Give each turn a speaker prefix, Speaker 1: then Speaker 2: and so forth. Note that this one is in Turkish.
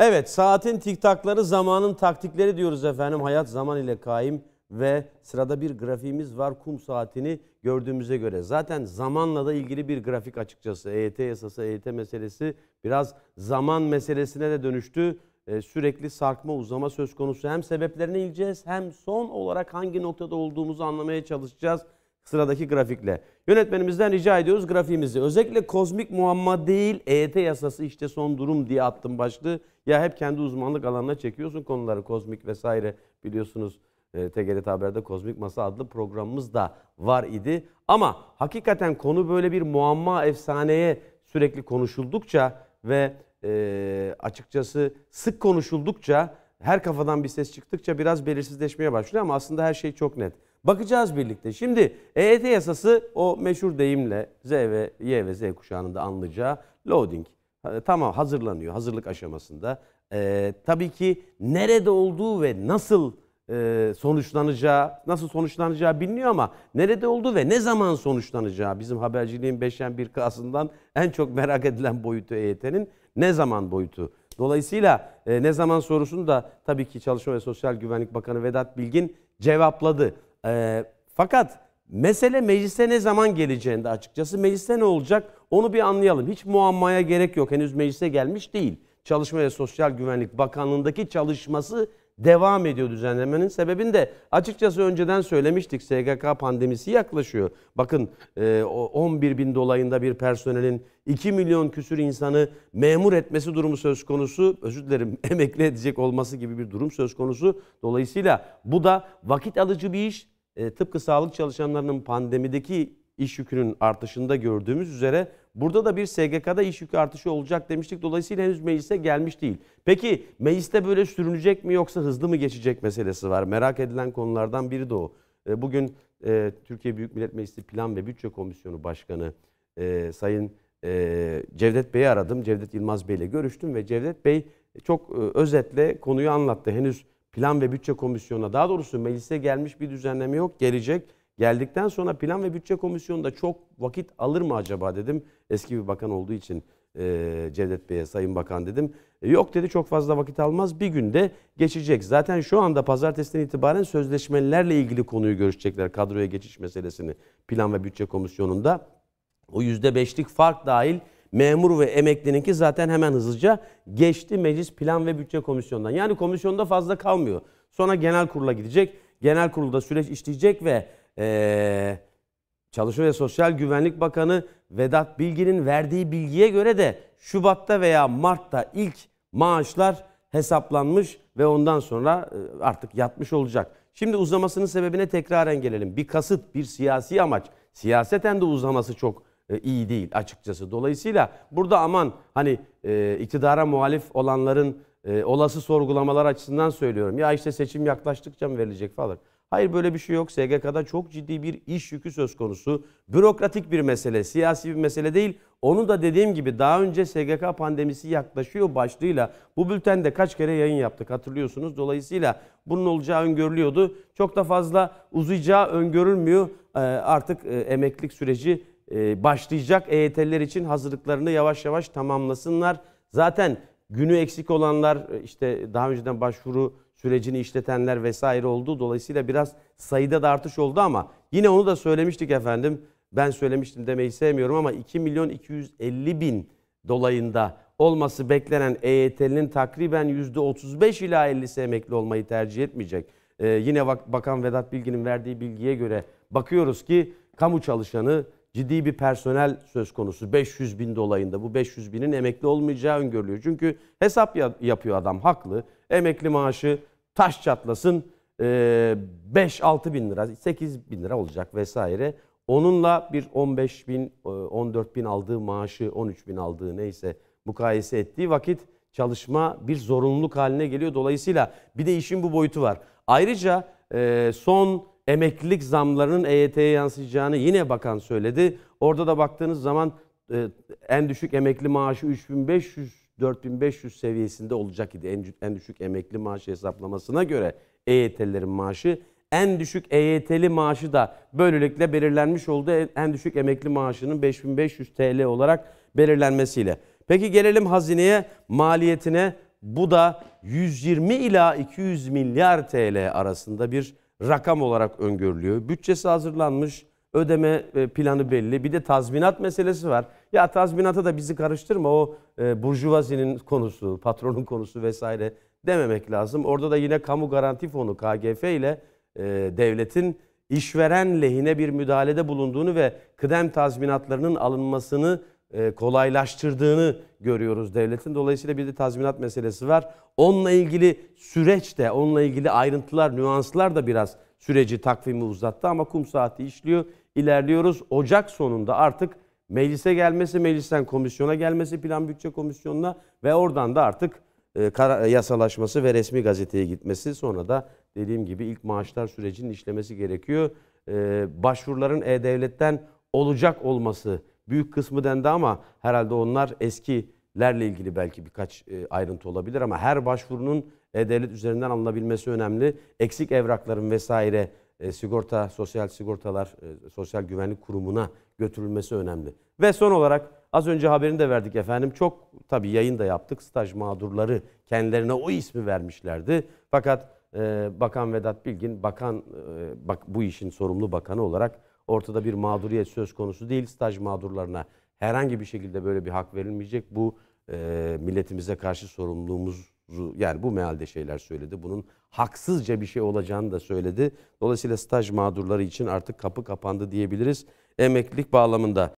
Speaker 1: Evet saatin tiktakları zamanın taktikleri diyoruz efendim. Hayat zaman ile kaim ve sırada bir grafiğimiz var kum saatini gördüğümüze göre. Zaten zamanla da ilgili bir grafik açıkçası. EYT yasası, EYT meselesi biraz zaman meselesine de dönüştü. Ee, sürekli sarkma uzama söz konusu. Hem sebeplerine ineceğiz hem son olarak hangi noktada olduğumuzu anlamaya çalışacağız sıradaki grafikle. Yönetmenimizden rica ediyoruz grafiğimizi. Özellikle kozmik muamma değil EYT yasası işte son durum diye attım başlığı. Ya hep kendi uzmanlık alanına çekiyorsun konuları kozmik vesaire biliyorsunuz. E, Haber'de Kozmik Masa adlı programımız da var idi. Ama hakikaten konu böyle bir muamma efsaneye sürekli konuşuldukça ve e, açıkçası sık konuşuldukça her kafadan bir ses çıktıkça biraz belirsizleşmeye başlıyor ama aslında her şey çok net. Bakacağız birlikte. Şimdi EYT e yasası o meşhur deyimle Z ve Y ve Z kuşağında anlayacağı loading. Tamam hazırlanıyor hazırlık aşamasında. Ee, tabii ki nerede olduğu ve nasıl e, sonuçlanacağı, nasıl sonuçlanacağı biliniyor ama nerede olduğu ve ne zaman sonuçlanacağı bizim haberciliğin beşen bir kasından en çok merak edilen boyutu EYT'nin e ne zaman boyutu. Dolayısıyla e, ne zaman sorusunu da tabii ki Çalışma ve Sosyal Güvenlik Bakanı Vedat Bilgin cevapladı. E, fakat mesele meclise ne zaman geleceğinde açıkçası. Mecliste ne olacak onu bir anlayalım. Hiç muammaya gerek yok. Henüz meclise gelmiş değil. Çalışma ve Sosyal Güvenlik Bakanlığı'ndaki çalışması devam ediyor düzenlemenin sebebini de açıkçası önceden söylemiştik SGK pandemisi yaklaşıyor. Bakın 11 e, bin dolayında bir personelin 2 milyon küsür insanı memur etmesi durumu söz konusu. Özür dilerim emekli edecek olması gibi bir durum söz konusu. Dolayısıyla bu da vakit alıcı bir iş. E, tıpkı sağlık çalışanlarının pandemideki iş yükünün artışında gördüğümüz üzere burada da bir SGK'da iş yükü artışı olacak demiştik. Dolayısıyla henüz meclise gelmiş değil. Peki mecliste böyle sürünecek mi yoksa hızlı mı geçecek meselesi var. Merak edilen konulardan biri de o. E, bugün e, Türkiye Büyük Millet Meclisi Plan ve Bütçe Komisyonu Başkanı e, Sayın Cevdet Bey'i aradım. Cevdet Yılmaz Bey ile görüştüm ve Cevdet Bey çok özetle konuyu anlattı. Henüz Plan ve Bütçe Komisyonu'na daha doğrusu meclise gelmiş bir düzenleme yok. Gelecek Geldikten sonra plan ve bütçe komisyonunda çok vakit alır mı acaba dedim. Eski bir bakan olduğu için e, Cevdet Bey'e sayın bakan dedim. E, yok dedi çok fazla vakit almaz bir günde geçecek. Zaten şu anda pazartesiden itibaren sözleşmelerle ilgili konuyu görüşecekler. Kadroya geçiş meselesini plan ve bütçe komisyonunda. O %5'lik fark dahil memur ve emeklininki zaten hemen hızlıca geçti Meclis Plan ve Bütçe Komisyonu'ndan. Yani komisyonda fazla kalmıyor. Sonra genel kurula gidecek. Genel kurulda süreç işleyecek ve e, Çalışma ve Sosyal Güvenlik Bakanı Vedat Bilgin'in verdiği bilgiye göre de Şubat'ta veya Mart'ta ilk maaşlar hesaplanmış ve ondan sonra e, artık yatmış olacak. Şimdi uzamasının sebebine tekraren gelelim. Bir kasıt, bir siyasi amaç. Siyaseten de uzaması çok e, iyi değil açıkçası. Dolayısıyla burada aman hani e, iktidara muhalif olanların olası sorgulamalar açısından söylüyorum. Ya işte seçim yaklaştıkça mı verilecek falan. Hayır böyle bir şey yok. SGK'da çok ciddi bir iş yükü söz konusu. Bürokratik bir mesele, siyasi bir mesele değil. Onu da dediğim gibi daha önce SGK pandemisi yaklaşıyor başlığıyla bu bültende kaç kere yayın yaptık hatırlıyorsunuz. Dolayısıyla bunun olacağı öngörülüyordu. Çok da fazla uzayacağı öngörülmüyor. Ee, artık e, emeklilik süreci e, başlayacak. EYT'liler için hazırlıklarını yavaş yavaş tamamlasınlar. Zaten günü eksik olanlar e, işte daha önceden başvuru sürecini işletenler vesaire oldu. Dolayısıyla biraz sayıda da artış oldu ama yine onu da söylemiştik efendim. Ben söylemiştim demeyi sevmiyorum ama 2 milyon 250 bin dolayında olması beklenen EYT'nin takriben %35 ila 50'si emekli olmayı tercih etmeyecek. Ee, yine bak Bakan Vedat Bilgin'in verdiği bilgiye göre bakıyoruz ki kamu çalışanı ciddi bir personel söz konusu. 500 bin dolayında bu 500 binin emekli olmayacağı öngörülüyor. Çünkü hesap yapıyor adam haklı. Emekli maaşı taş çatlasın 5-6 bin lira, 8 bin lira olacak vesaire. Onunla bir 15 bin, 14 bin aldığı maaşı, 13 bin aldığı neyse mukayese ettiği vakit çalışma bir zorunluluk haline geliyor. Dolayısıyla bir de işin bu boyutu var. Ayrıca son emeklilik zamlarının EYT'ye yansıyacağını yine bakan söyledi. Orada da baktığınız zaman en düşük emekli maaşı 3500 4500 seviyesinde olacak idi. En, en düşük emekli maaşı hesaplamasına göre EYT'lilerin maaşı en düşük EYT'li maaşı da böylelikle belirlenmiş oldu. E, en düşük emekli maaşının 5500 TL olarak belirlenmesiyle. Peki gelelim hazineye, maliyetine. Bu da 120 ila 200 milyar TL arasında bir rakam olarak öngörülüyor. Bütçesi hazırlanmış, ödeme e, planı belli. Bir de tazminat meselesi var. Ya tazminata da bizi karıştırma o e, burjuvazinin konusu, patronun konusu vesaire dememek lazım. Orada da yine kamu garanti fonu KGF ile e, devletin işveren lehine bir müdahalede bulunduğunu ve kıdem tazminatlarının alınmasını e, kolaylaştırdığını görüyoruz devletin. Dolayısıyla bir de tazminat meselesi var. Onunla ilgili süreç de, onunla ilgili ayrıntılar, nüanslar da biraz süreci, takvimi uzattı ama kum saati işliyor. İlerliyoruz. Ocak sonunda artık meclise gelmesi, meclisten komisyona gelmesi, plan bütçe komisyonuna ve oradan da artık e, kara, e, yasalaşması ve resmi gazeteye gitmesi. Sonra da dediğim gibi ilk maaşlar sürecinin işlemesi gerekiyor. E, başvuruların E-Devlet'ten olacak olması büyük kısmı dendi ama herhalde onlar eskilerle ilgili belki birkaç e, ayrıntı olabilir ama her başvurunun e-devlet üzerinden alınabilmesi önemli. Eksik evrakların vesaire e, sigorta, sosyal sigortalar, e, sosyal güvenlik kurumuna götürülmesi önemli. Ve son olarak az önce haberini de verdik efendim. Çok tabii yayın da yaptık. Staj mağdurları kendilerine o ismi vermişlerdi. Fakat e, Bakan Vedat Bilgin, bakan bak bu işin sorumlu bakanı olarak ortada bir mağduriyet söz konusu değil. Staj mağdurlarına herhangi bir şekilde böyle bir hak verilmeyecek. Bu e, milletimize karşı sorumluluğumuzu yani bu mealde şeyler söyledi. Bunun haksızca bir şey olacağını da söyledi. Dolayısıyla staj mağdurları için artık kapı kapandı diyebiliriz emeklilik bağlamında.